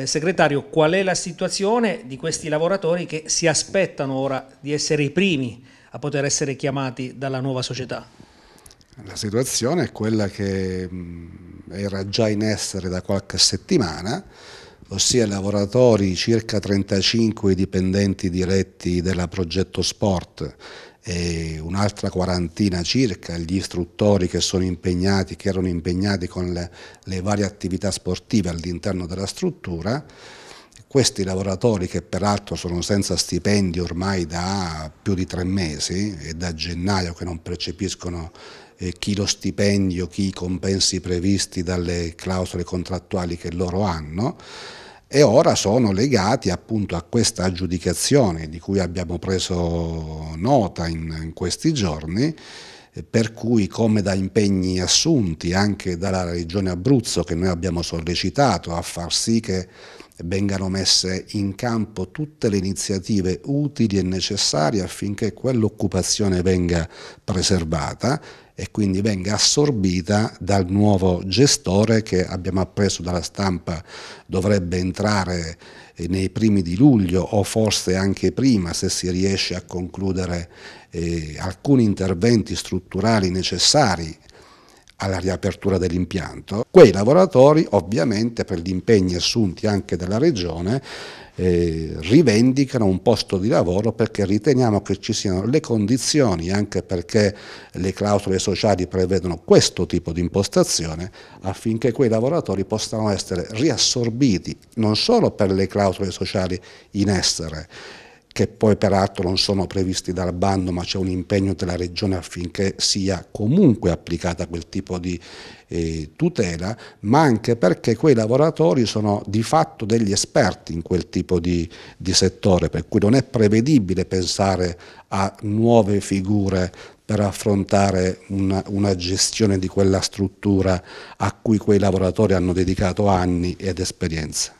Eh, segretario, qual è la situazione di questi lavoratori che si aspettano ora di essere i primi a poter essere chiamati dalla nuova società? La situazione è quella che mm, era già in essere da qualche settimana, ossia lavoratori circa 35 dipendenti diretti della Progetto Sport e un'altra quarantina circa gli istruttori che sono impegnati, che erano impegnati con le, le varie attività sportive all'interno della struttura questi lavoratori che peraltro sono senza stipendi ormai da più di tre mesi e da gennaio che non percepiscono eh, chi lo stipendio, chi i compensi previsti dalle clausole contrattuali che loro hanno e ora sono legati appunto a questa aggiudicazione di cui abbiamo preso nota in, in questi giorni eh, per cui come da impegni assunti anche dalla Regione Abruzzo che noi abbiamo sollecitato a far sì che vengano messe in campo tutte le iniziative utili e necessarie affinché quell'occupazione venga preservata e quindi venga assorbita dal nuovo gestore che abbiamo appreso dalla stampa dovrebbe entrare eh, nei primi di luglio o forse anche prima se si riesce a concludere eh, alcuni interventi strutturali necessari alla riapertura dell'impianto, quei lavoratori ovviamente per gli impegni assunti anche dalla Regione eh, rivendicano un posto di lavoro perché riteniamo che ci siano le condizioni, anche perché le clausole sociali prevedono questo tipo di impostazione, affinché quei lavoratori possano essere riassorbiti non solo per le clausole sociali in essere, che poi peraltro non sono previsti dal bando, ma c'è un impegno della Regione affinché sia comunque applicata quel tipo di eh, tutela, ma anche perché quei lavoratori sono di fatto degli esperti in quel tipo di, di settore, per cui non è prevedibile pensare a nuove figure per affrontare una, una, gestione di quella struttura a cui quei lavoratori hanno dedicato anni ed esperienza.